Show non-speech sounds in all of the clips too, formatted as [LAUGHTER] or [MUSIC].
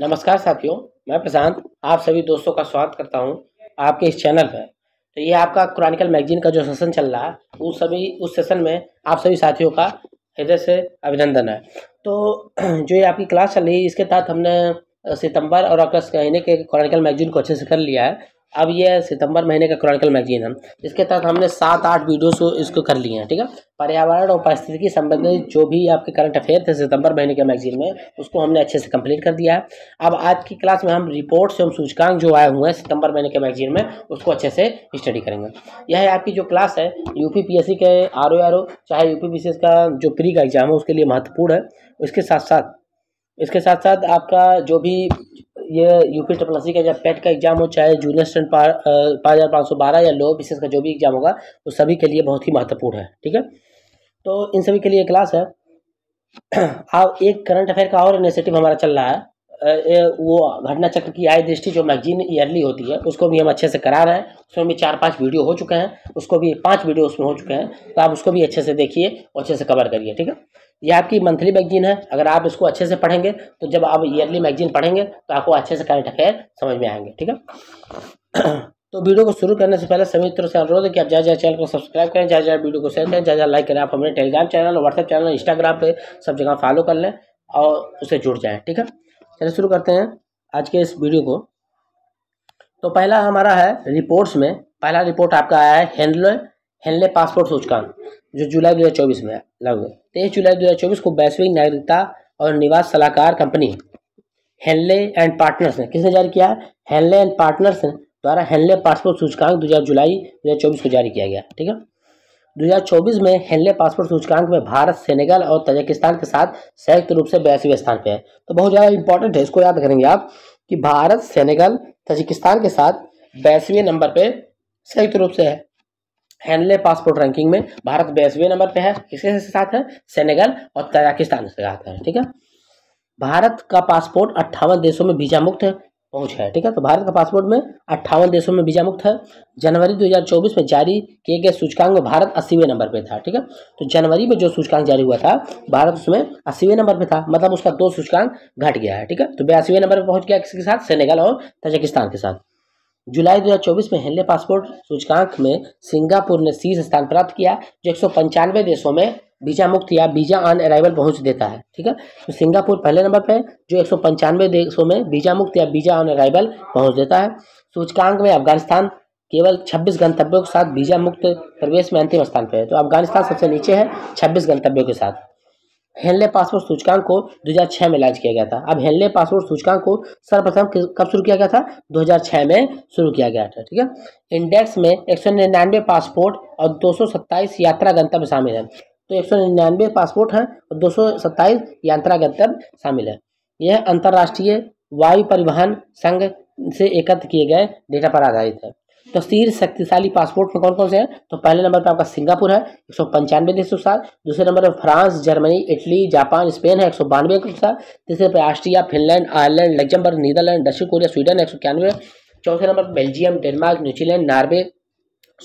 नमस्कार साथियों मैं प्रशांत आप सभी दोस्तों का स्वागत करता हूं आपके इस चैनल पर तो ये आपका क्रॉनिकल मैगजीन का जो सेशन चल रहा है उस सभी उस सेशन में आप सभी साथियों का हृदय से अभिनंदन है तो [CLEARS THROAT] जो ये आपकी क्लास चल रही है इसके तहत हमने सितंबर और अगस्त महीने के क्रॉनिकल मैगजीन को अच्छे से कर लिया है अब ये सितंबर महीने का क्रॉनिकल मैगजीन है इसके तहत हमने सात आठ वीडियोस इसको कर लिए हैं ठीक है पर्यावरण और परिस्थिति संबंधित जो भी आपके करंट अफेयर थे सितंबर महीने के मैगजीन में उसको हमने अच्छे से कंप्लीट कर दिया है अब आज की क्लास में हम रिपोर्ट्स एवं सूचकांक जो आए हुए हैं सितंबर महीने के मैगजीन में उसको अच्छे से स्टडी करेंगे यह आपकी जो क्लास है यू के आर ओ चाहे यूपी का जो प्री का एग्जाम है उसके लिए महत्वपूर्ण है उसके साथ साथ इसके साथ साथ आपका जो भी ये यू पी ट्रिपल सी का जब पेट e का एग्ज़ाम हो चाहे जूनियर स्टूडेंट पाँच हज़ार पाँच सौ बारह या लो बी का जो भी एग्ज़ाम होगा वो सभी के लिए बहुत ही महत्वपूर्ण है ठीक है तो इन सभी के लिए क्लास है आप [CLEARS THROAT] एक करंट अफेयर का और इनिशिएटिव हमारा चल रहा है वो घटना चक्र की आय दृष्टि जो मैगजीन ईयरली होती है उसको भी हम अच्छे से करा रहे हैं उसमें भी चार पांच वीडियो हो चुके हैं उसको भी पांच वीडियो उसमें हो चुके हैं तो आप उसको भी अच्छे से देखिए और अच्छे से कवर करिए ठीक है ये आपकी मंथली मैगजीन है अगर आप इसको अच्छे से पढ़ेंगे तो जब आप ईयरली मैगजीन पढ़ेंगे तो आपको अच्छे से करंट अफेयर समझ में आएंगे ठीक है [CLEARS THROAT] तो वीडियो को शुरू करने से पहले सभी तरह से अनुरोध है कि आप जय चैनल को सब्सक्राइब करें जय जय वीडियो को शेयर करें जय लाइक करें आप हमारे Telegram channel WhatsApp channel Instagram पे सब जगह फॉलो कर लें और उसे जुड़ जाएँ ठीक है चलिए शुरू करते हैं आज के इस वीडियो को तो पहला हमारा है रिपोर्ट्स में पहला रिपोर्ट आपका आया है हेनले हेनले पासपोर्ट सूचकांक जो जुलाई दो हज़ार चौबीस में लागू है तेईस तो जुलाई दो हज़ार चौबीस को वैश्विक नागरिकता और निवास सलाहकार कंपनी हेनले एंड पार्टनर्स ने किसने जारी किया हेनले एंड पार्टनर्स द्वारा हेनले पासपोर्ट सूचकांक दो जुलाई दो को जारी किया गया ठीक है 2024 में हेनले पासपोर्ट सूचकांक में भारत सेनेगल और तजाकिस्तान के साथ संयुक्त रूप से बयासीवें स्थान पर है तो बहुत ज़्यादा इंपॉर्टेंट है इसको याद करेंगे आप कि भारत सेनेगल तजाकिस्तान के साथ बयासीवें नंबर पर संयुक्त रूप से है हैंडले पासपोर्ट रैंकिंग में भारत बयासवें नंबर पे है किसके साथ है सेनेगल और तजाकिस्तान के साथ है ठीक है भारत का पासपोर्ट अट्ठावन देशों में वीजा मुक्त है पहुंच है ठीक है तो भारत का पासपोर्ट में अट्ठावन देशों में वीजा मुक्त है जनवरी 2024 में जारी किए गए सूचकांक में भारत अस्सीवें नंबर पे था ठीक है तो जनवरी में जो सूचकांक जारी हुआ था भारत उसमें अस्सीवें नंबर पे था मतलब उसका दो सूचकांक घट गया है ठीक है तो बयासीवें नंबर पर पहुंच गया किसके साथ सेनेगल और तजाकिस्तान के साथ जुलाई 2024 में हेनले पासपोर्ट सूचकांक में सिंगापुर ने शीर्ष स्थान प्राप्त किया जो एक देशों में वीजा मुक्त या वीजा ऑन अराइवल पहुंच देता है ठीक है तो सिंगापुर पहले नंबर पर जो एक देशों में वीजा मुक्त या वीजा ऑन अराइवल पहुंच देता है सूचकांक में अफगानिस्तान केवल 26 गंतव्यों के साथ वीजा मुक्त प्रवेश में अंतिम स्थान पर है तो अफगानिस्तान सबसे नीचे है 26 गंतव्यों के साथ हेनले पासपोर्ट सूचकांक को 2006 में लॉन्च किया गया था अब हेनले पासपोर्ट सूचकांक को सर्वप्रथम कब शुरू किया गया था 2006 में शुरू किया गया था ठीक है इंडेक्स में एक पासपोर्ट और दो यात्रा गंतव्य शामिल है तो एक पासपोर्ट हैं और दो यात्रा गंतव्य शामिल है यह अंतर्राष्ट्रीय वायु परिवहन संघ से एकत्र किए गए डेटा पर आधारित है तो शीर्ष शक्तिशाली पासपोर्ट में कौन कौन से हैं तो पहले नंबर पर आपका सिंगापुर है एक सौ पंचानवे देशों के साथ दूसरे नंबर पर France Germany Italy Japan Spain है एक सौ बानवे के साथ तीसरे पर Austria Finland Ireland Luxembourg Netherlands दक्षिण कोरिया स्वीडन एक सौ इक्यानवे चौथे नंबर पर Belgium Denmark New Zealand Norway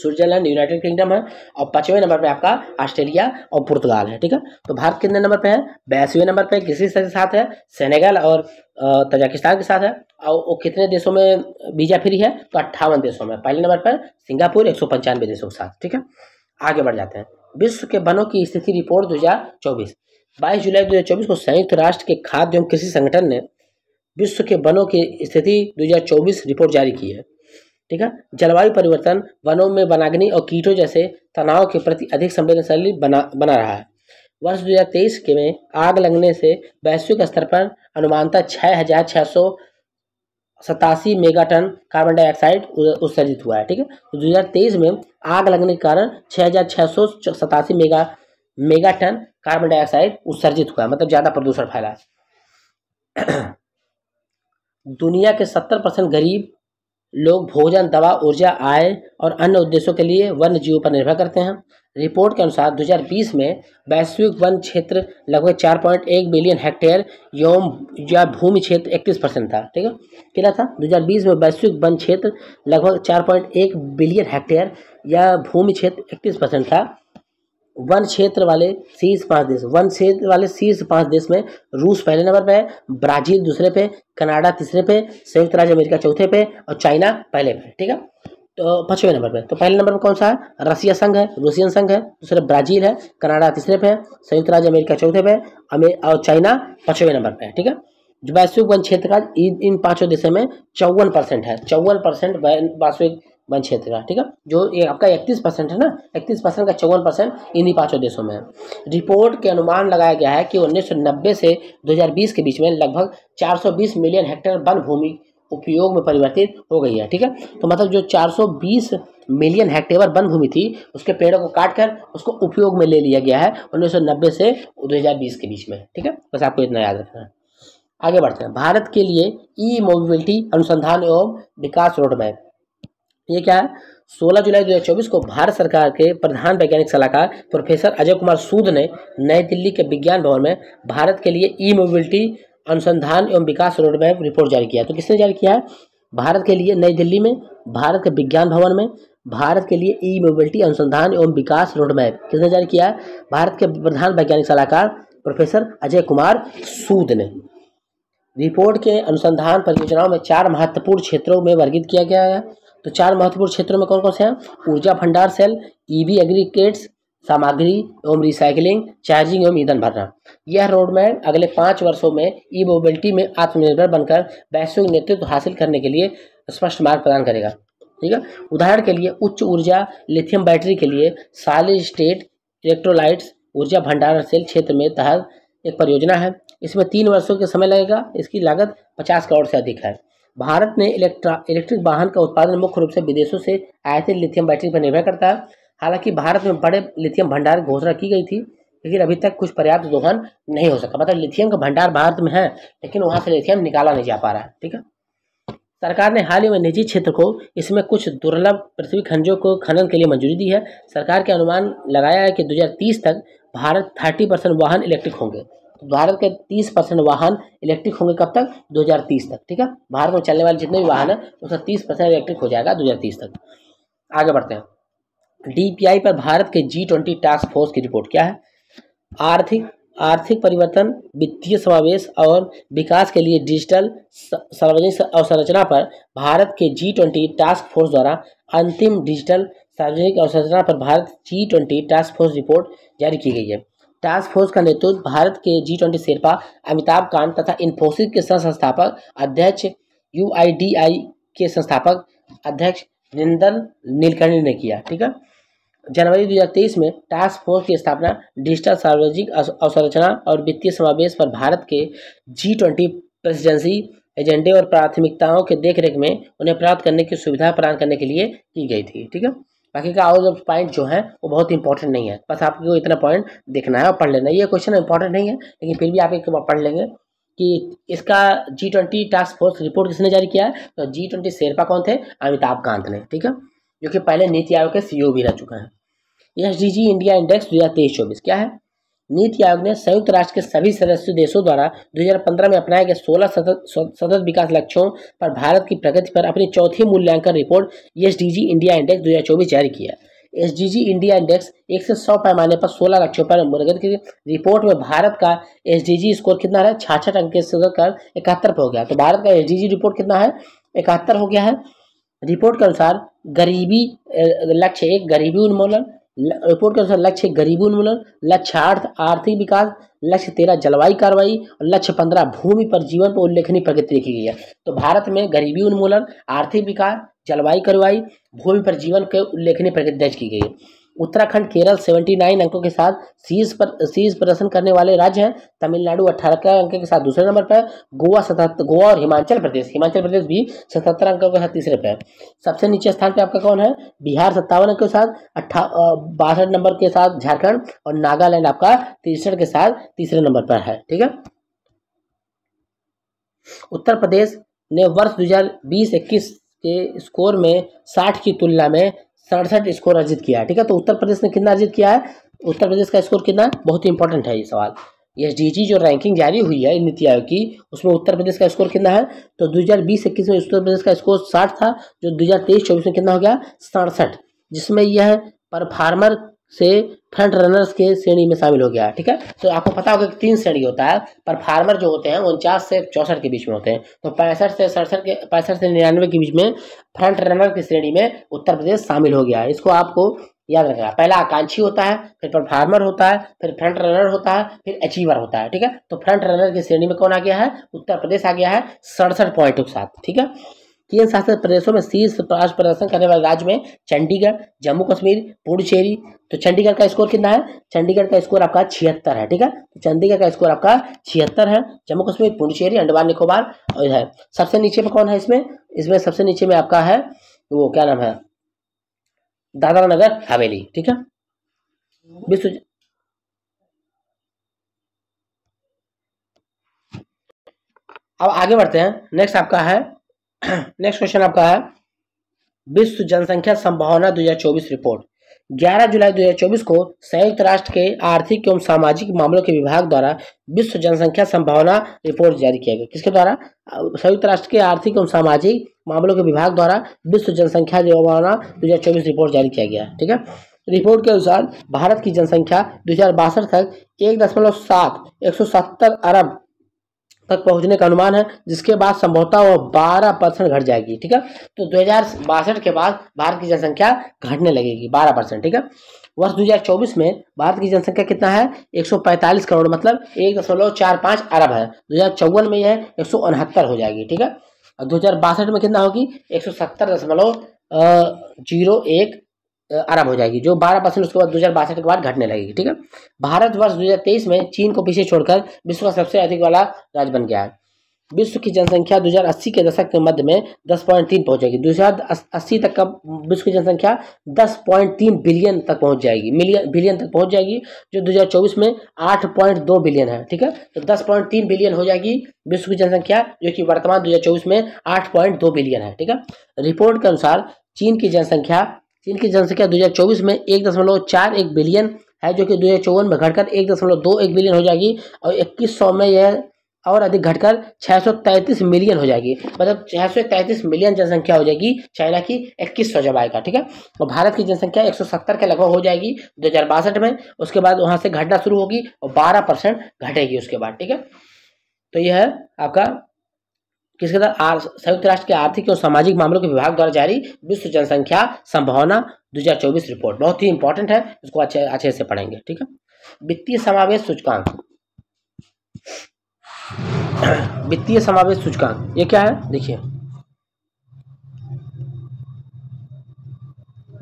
Switzerland United Kingdom है और पांचवें नंबर पे आपका ऑस्ट्रेलिया और पुर्तगाल है ठीक है तो भारत कितने नंबर पे है बयासीवें नंबर पे किसी के साथ है सेनेगल और तजाकिस्तान के साथ है और वो कितने देशों में वीज़ा फ्री है तो अट्ठावन देशों में पहले नंबर पर सिंगापुर एक सौ पंचानवे देशों के साथ ठीक है आगे बढ़ जाते हैं विश्व के वनों की स्थिति रिपोर्ट दो हज़ार चौबीस बाईस जुलाई दो हज़ार चौबीस को संयुक्त राष्ट्र के खाद्य एवं कृषि संगठन ने विश्व के वनों की स्थिति दो हज़ार चौबीस रिपोर्ट जारी की है ठीक है जलवायु परिवर्तन वनों में वनाग्नि और कीटों जैसे तनाव के प्रति अधिक संवेदनशील बना बना रहा है वर्ष 2023 के में आग लगने से वैश्विक स्तर पर अनुमानता छः हज़ार छः सौ सतासी मेगाटन कार्बन डाइऑक्साइड उत्सर्जित हुआ है ठीक है तो 2023 में आग लगने के कारण छः मेगा मेगाटन कार्बन डाइऑक्साइड उत्सर्जित हुआ मतलब ज़्यादा प्रदूषण फैला [CLEARS THROAT] दुनिया के 70 परसेंट गरीब लोग भोजन दवा ऊर्जा आय और अन्य उद्देश्यों के लिए वन्य जीवों पर निर्भर करते हैं रिपोर्ट के अनुसार 2020 में वैश्विक वन क्षेत्र लगभग 4.1 बिलियन हेक्टेयर यौम या भूमि क्षेत्र 31 परसेंट था ठीक है कितना था 2020 में वैश्विक वन क्षेत्र लगभग 4.1 बिलियन हेक्टेयर या भूमि क्षेत्र 31 परसेंट था वन क्षेत्र वाले शीर्ष पांच देश वन क्षेत्र वाले शीर्ष पांच देश में रूस पहले नंबर पर है ब्राजील दूसरे पे कनाडा तीसरे पे संयुक्त राज्य अमेरिका चौथे पे और चाइना पहले पे ठीक है तो पांचवें नंबर पे तो पहले नंबर पे कौन सा है रसिया संघ है रूसियन संघ है दूसरे ब्राजील है कनाडा तीसरे पे है संयुक्त राज्य अमेरिका चौथे पे है और चाइना पांचवें नंबर पे है ठीक है जो वैश्विक वन क्षेत्र का इन पांचों देशों में चौवन परसेंट है चौवन परसेंट वैश्विक वन क्षेत्र का ठीक है जो ये आपका इकतीस परसेंट है ना इकतीस परसेंट का चौवन परसेंट इन्हीं पांचों देशों में है रिपोर्ट के अनुमान लगाया गया है कि नब्बे से बीस के बीच में लगभग बीस मिलियन हेक्टेयर वन भूमि उपयोग में परिवर्तित हो गई है ठीक है तो मतलब जो 420 मिलियन हेक्टेयर वन भूमि थी उसके पेड़ों को काटकर उसको उपयोग में ले लिया गया है 1990 से 2020 के बीच में ठीक है बस आपको इतना याद रखना है आगे बढ़ते हैं भारत के लिए ई मोबिलिटी अनुसंधान एवं विकास रोड मैप ये क्या है 16 जुलाई 2024 को भारत सरकार के प्रधान वैज्ञानिक सलाहकार प्रोफेसर अजय कुमार सूद ने नई दिल्ली के विज्ञान भवन में भारत के लिए ई मोबिलिटी अनुसंधान एवं विकास रोडमैप रिपोर्ट जारी किया तो किसने जारी किया है भारत के लिए नई दिल्ली में भारत के विज्ञान भवन में भारत के लिए ई मोबिलिटी अनुसंधान एवं विकास रोडमैप किसने जारी किया है भारत के प्रधान वैज्ञानिक सलाहकार प्रोफेसर अजय कुमार सूद ने रिपोर्ट के अनुसंधान परियोजनाओं में चार महत्वपूर्ण क्षेत्रों में वर्गित किया गया है तो चार महत्वपूर्ण क्षेत्रों में कौन कौन से हैं ऊर्जा भंडार सेल ईवी एग्रीकेट्स सामग्री एवं रिसाइकलिंग चार्जिंग एवं ईंधन भरना यह रोडमैप अगले पाँच वर्षों में ई मोबिलिटी में आत्मनिर्भर बनकर वैश्विक नेतृत्व हासिल करने के लिए स्पष्ट मार्ग प्रदान करेगा ठीक है उदाहरण के लिए उच्च ऊर्जा लिथियम बैटरी के लिए सालिड स्टेट इलेक्ट्रोलाइट्स ऊर्जा भंडारण सेल क्षेत्र में तहत एक परियोजना है इसमें तीन वर्षों के समय लगेगा इसकी लागत पचास करोड़ से अधिक है भारत में इलेक्ट्रा इलेक्ट्रिक वाहन का उत्पादन मुख्य रूप से विदेशों से आयातित लिथियम बैटरी पर निर्भर करता है हालांकि भारत में बड़े लिथियम भंडार की घोषणा की गई थी लेकिन अभी तक कुछ पर्याप्त दोहन नहीं हो सका मतलब लिथियम का भंडार भारत में है लेकिन वहाँ से लिथियम निकाला नहीं जा पा रहा है ठीक है सरकार ने हाल ही में निजी क्षेत्र को इसमें कुछ दुर्लभ पृथ्वी खनिजों को खनन के लिए मंजूरी दी है सरकार के अनुमान लगाया है कि 2030 तक भारत 30 परसेंट वाहन इलेक्ट्रिक होंगे तो भारत के 30 परसेंट वाहन इलेक्ट्रिक होंगे कब तक 2030 तक ठीक है भारत में चलने वाले जितने भी वाहन हैं उसका तीस परसेंट इलेक्ट्रिक हो जाएगा दो तक आगे बढ़ते हैं डीपीआई पर भारत के जी ट्वेंटी टास्क फोर्स की रिपोर्ट क्या है आर्थिक आर्थिक परिवर्तन वित्तीय समावेश और विकास के लिए डिजिटल सार्वजनिक अवसंरचना पर भारत के जी ट्वेंटी टास्क फोर्स द्वारा अंतिम डिजिटल सार्वजनिक अवसंरचना पर Bharat G twenty task force report जारी की गई है टास्क फोर्स का नेतृत्व भारत के जी ट्वेंटी शेरपा अमिताभ कांत तथा इन्फोसिस के सह संस्थापक अध्यक्ष यू के संस्थापक अध्यक्ष निंदन नीलकर्णी ने किया ठीक है जनवरी 2023 में टास्क फोर्स की स्थापना डिजिटल सार्वजनिक अवसंरचना और वित्तीय समावेश पर भारत के जी ट्वेंटी प्रेसिडेंसी एजेंडे और प्राथमिकताओं के देखरेख में उन्हें प्राप्त करने की सुविधा प्रदान करने के लिए की गई थी ठीक है बाकी का आउट ऑफ पॉइंट जो है वो बहुत इंपॉर्टेंट नहीं है बस आपको इतना पॉइंट देखना है और पढ़ लेना है ये क्वेश्चन इंपॉर्टेंट नहीं है लेकिन फिर भी आप एक बार पढ़ लेंगे कि इसका G twenty task force report किसने जारी किया है तो जी ट्वेंटी शेरपा कौन थे अमिताभ कांत ने ठीक है जो कि पहले नीति आयोग के सीईओ e भी रह चुका है एस इंडिया इंडेक्स दो हज़ार तेईस चौबीस क्या है नीति आयोग ने संयुक्त राष्ट्र के सभी सदस्य देशों द्वारा 2015 में अपनाए गए 16 सतत विकास लक्ष्यों पर भारत की प्रगति पर अपनी चौथी मूल्यांकन रिपोर्ट एस इंडिया इंडेक्स 2024 जारी किया एस इंडिया इंडेक्स एक से सौ पैमाने पर सोलह लक्ष्यों पर मुनगत की रिपोर्ट में भारत का एस e स्कोर कितना है छाछठ अंक से कर इकहत्तर पर हो गया तो भारत का एस e रिपोर्ट कितना है इकहत्तर हो गया है रिपोर्ट के अनुसार गरीबी लक्ष्य एक गरीबी उन्मूलन रिपोर्ट के अनुसार लक्ष्य गरीबी उन्मूलन लक्ष्य आठ आर्थिक विकास लक्ष्य तेरह जलवायु कार्रवाई और लक्ष्य पंद्रह भूमि पर जीवन पर उल्लेखनीय प्रगति देखी गई है तो भारत में गरीबी उन्मूलन आर्थिक विकास जलवायु कार्रवाई भूमि पर जीवन के उल्लेखनीय प्रगति दर्ज की गई है उत्तराखंड केरल 79 अंकों के साथ शीर्ष पर शीर्ष प्रदर्शन करने वाले राज्य हैं तमिलनाडु अठारह अंकों के साथ दूसरे नंबर पर गोवा सतहत्तर गोवा और हिमाचल प्रदेश हिमाचल प्रदेश भी सतहत्तर अंकों के साथ तीसरे पर सबसे नीचे स्थान पर आपका कौन है बिहार सत्तावन अंकों के साथ अट्ठा बासठ नंबर के साथ झारखंड और नागालैंड आपका तिरसठ के साथ तीसरे नंबर पर है ठीक है उत्तर प्रदेश ने वर्ष दो के स्कोर में 60 की तुलना में सड़सठ स्कोर अर्जित किया है ठीक है तो उत्तर प्रदेश ने कितना अर्जित किया है उत्तर प्रदेश का स्कोर कितना बहुत ही इंपॉर्टेंट है ये सवाल एस डी जो रैंकिंग जारी हुई है नीति आयोग की उसमें उत्तर प्रदेश का स्कोर कितना है तो दो हज़ार बीस इक्कीस में उत्तर प्रदेश का स्कोर साठ था जो दो हज़ार तेईस चौबीस में कितना हो गया सड़सठ जिसमें यह पर फार्मर से फ्रंट रनर्स के श्रेणी में शामिल हो गया ठीक है तो आपको पता होगा कि तीन श्रेणी होता है पर फार्मर जो होते हैं उनचास से चौसठ के बीच में होते हैं तो पैंसठ से सड़सठ के पैंसठ से निन्यानवे के बीच में फ्रंट रनर की श्रेणी में उत्तर प्रदेश शामिल हो गया है इसको आपको याद रखना पहला आकांक्षी होता है फिर परफार्मर होता है फिर फ्रंट रनर होता है फिर अचीवर होता है ठीक है तो फ्रंट रनर की श्रेणी में कौन आ गया है उत्तर प्रदेश आ गया है सड़सठ पॉइंटों के साथ ठीक है केंद्र शासित प्रदेशों में शीर्ष प्रदर्शन करने वाले राज्य में चंडीगढ़ जम्मू कश्मीर पुडुचेरी तो चंडीगढ़ का स्कोर कितना है चंडीगढ़ का स्कोर आपका छिहत्तर है ठीक है तो चंडीगढ़ का स्कोर आपका छिहत्तर है जम्मू कश्मीर पुडुचेरी अंडमान निकोबार और है सबसे नीचे में कौन है इसमें इसमें सबसे नीचे में आपका है वो क्या नाम है दादरा नगर हवेली ठीक है विश्व अब आगे बढ़ते हैं नेक्स्ट आपका है नेक्स्ट [CLEARS THROAT] क्वेश्चन आपका है विश्व जनसंख्या संभावना 2024 रिपोर्ट 11 जुलाई 2024 को संयुक्त राष्ट्र के आर्थिक एवं सामाजिक मामलों के विभाग द्वारा विश्व जनसंख्या संभावना रिपोर्ट जारी किया गया किसके द्वारा संयुक्त राष्ट्र के आर्थिक एवं सामाजिक मामलों के विभाग द्वारा विश्व जनसंख्या संभावना दो रिपोर्ट जारी किया गया ठीक है रिपोर्ट के अनुसार भारत की जनसंख्या दो तक एक दशमलव सात एक सौ सत्तर अरब तक पहुंचने का अनुमान है जिसके बाद संभवतः वह 12 परसेंट घट जाएगी ठीक है तो दो के बाद भारत की जनसंख्या घटने लगेगी 12 परसेंट ठीक है वर्ष 2024 में भारत की जनसंख्या कितना है 145 करोड़ मतलब एक दशमलव चार पाँच अरब है दो में यह एक हो जाएगी ठीक है और दो में कितना होगी एक जीरो एक अरब हो जाएगी जो बारह परसेंट उसके बाद दो के बाद घटने लगेगी ठीक है भारत वर्ष दो में चीन को पीछे छोड़कर विश्व का सबसे अधिक वाला राज्य बन गया है विश्व की जनसंख्या 2080 के दशक के मध्य में 10.3 पहुंचेगी अस्सी तक का विश्व की जनसंख्या 10.3 बिलियन तक पहुंच जाएगी मिलियन बिलियन तक पहुंच जाएगी जो 2024 में 8.2 बिलियन है ठीक है तो 10.3 बिलियन हो जाएगी विश्व की जनसंख्या जो कि वर्तमान 2024 में 8.2 बिलियन है ठीक है रिपोर्ट के अनुसार चीन की जनसंख्या चीन की जनसंख्या 2024 में एक दशमलव चार एक बिलियन है जो कि दो हज़ार चौवन में घटकर एक दशमलव दो एक बिलियन हो जाएगी और इक्कीस सौ में यह और अधिक घटकर 633 मिलियन हो जाएगी मतलब 633 मिलियन जनसंख्या हो जाएगी चाइना की इक्कीस सौ जब आएगा ठीक है और भारत की जनसंख्या सत्तर के लगभग हो जाएगी दो में उसके बाद वहाँ से घटना शुरू होगी और बारह परसेंट घटेगी उसके बाद ठीक है तो यह है आपका किसके द्वारा संयुक्त राष्ट्र के आर्थिक और सामाजिक मामलों के विभाग द्वारा जारी विश्व जनसंख्या संभावना 2024 रिपोर्ट बहुत ही इंपॉर्टेंट है इसको अच्छे अच्छे से पढ़ेंगे ठीक है वित्तीय समावेश सूचकांक [CLEARS THROAT] वित्तीय समावेश सूचकांक ये क्या है देखिए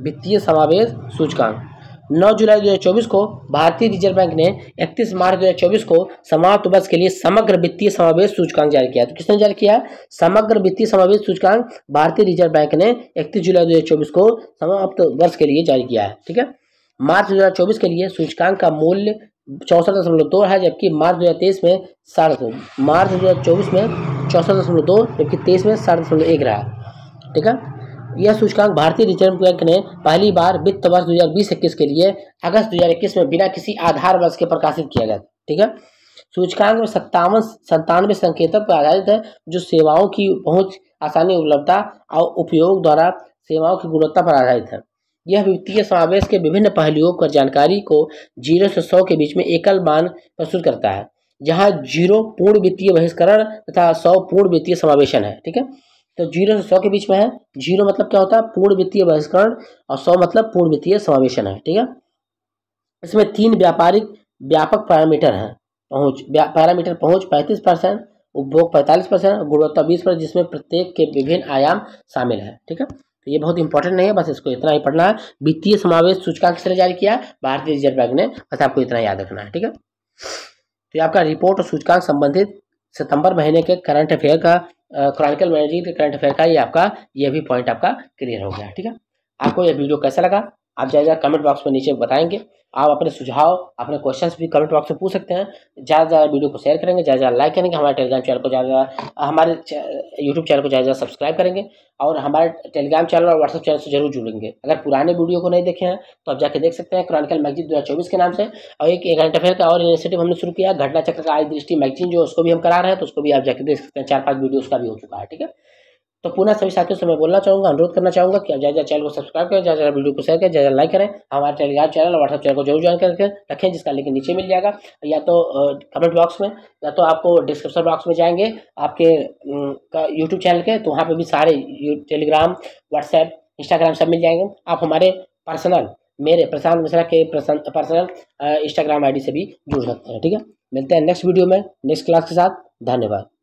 वित्तीय समावेश सूचकांक 9 जुलाई 2024 को भारतीय रिजर्व बैंक ने 31 मार्च 2024 को समाप्त वर्ष के लिए समग्र वित्तीय समावेश सूचकांक जारी किया तो किसने जारी किया समग्र वित्तीय समावेश सूचकांक भारतीय रिजर्व बैंक ने 31 जुलाई 2024 को समाप्त वर्ष के लिए जारी किया है ठीक है मार्च 2024 के लिए सूचकांक का मूल्य चौसठ दशमलव दो है जबकि मार्च दो हज़ार तेईस में साढ़े मार्च दो हज़ार चौबीस में चौसठ दशमलव दो जबकि तेईस में साढ़े दशमलव एक रहा ठीक है यह सूचकांक भारतीय रिजर्व बैंक ने पहली बार वित्त वर्ष दो के लिए अगस्त दो में बिना किसी आधार वर्ष के प्रकाशित किया गया ठीक है सूचकांक में सत्तावन संतानवे संकेतक पर आधारित है जो सेवाओं की पहुंच आसानी उपलब्धता और उपयोग द्वारा सेवाओं की गुणवत्ता पर आधारित है यह वित्तीय समावेश के विभिन्न पहलुओं पर जानकारी को जीरो से सौ के बीच में एकल मान प्रस्तुत करता है जहाँ जीरो पूर्ण वित्तीय बहिष्करण तथा सौ पूर्ण वित्तीय समावेशन है ठीक है तो जीरो से सौ के बीच में है जीरो मतलब क्या होता है पूर्ण वित्तीय बहिष्करण और सौ मतलब पूर्ण वित्तीय समावेशन है ठीक है इसमें तीन व्यापारिक व्यापक पैरामीटर हैं पहुंच पैरामीटर पहुंच पैंतीस परसेंट उपभोग पैंतालीस परसेंट गुणवत्ता बीस परसेंट जिसमें प्रत्येक के विभिन्न आयाम शामिल है ठीक है तो ये बहुत इंपॉर्टेंट नहीं है बस इसको इतना ही पढ़ना है वित्तीय समावेश सूचकांक किसने जारी किया भारतीय रिजर्व बैंक ने बस आपको इतना याद रखना है ठीक है तो आपका रिपोर्ट और सूचकांक संबंधित सितंबर महीने के करंट अफेयर का क्रॉनिकल मैनेजिंग के करंट अफेयर का ये आपका ये भी पॉइंट आपका क्लियर हो गया ठीक है आपको ये वीडियो कैसा लगा आप ज़्यादा कमेंट बॉक्स में नीचे बताएंगे आप अपने सुझाव अपने क्वेश्चंस भी कमेंट बॉक्स में पूछ सकते हैं ज़्यादा से ज़्यादा वीडियो को शेयर करेंगे ज़्यादा ज़्यादा लाइक करेंगे हमारे टेलीग्राम चैनल को ज़्यादा हमारे यूट्यूब चैनल को ज़्यादा ज़्यादा सब्सक्राइब करेंगे और हमारे टेलीग्राम चैनल और व्हाट्सअप चैनल से जरूर जुड़ेंगे अगर पुराने वीडियो को नहीं देखे हैं तो आप जाके देख सकते हैं क्रॉनिकल मैगजीन दो के नाम से और एक एक घंटा फेर का और इनिशिएटिव हमने शुरू किया घटना चक्र का आई दृष्टि मैगजीन जो उसको भी हम करा रहे हैं तो उसको भी आप जाकर देख सकते हैं चार पाँच वीडियो उसका भी हो चुका है ठीक है तो पुनः सभी साथियों से मैं बोलना चाहूँगा अनुरोध करना चाहूँगा कि आप ज़्यादा चैनल को सब्सक्राइब करें ज़्यादा वीडियो को शेयर करें ज़्यादा लाइक करें हमारे टेलीग्राम चैनल और व्हाट्सअप चैनल को जरूर ज्वाइन करके रखें जिसका लिंक नीचे मिल जाएगा या तो कमेंट बॉक्स में या तो आपको डिस्क्रिप्शन बॉक्स में जाएंगे आपके यूट्यूब चैनल के तो वहाँ पर भी सारे टेलीग्राम व्हाट्सएप इंस्टाग्राम सब मिल जाएंगे आप हमारे पर्सनल मेरे प्रशांत मिश्रा के पर्सनल इंस्टाग्राम आई से भी जुड़ सकते हैं ठीक है मिलते हैं नेक्स्ट वीडियो में नेक्स्ट क्लास के साथ धन्यवाद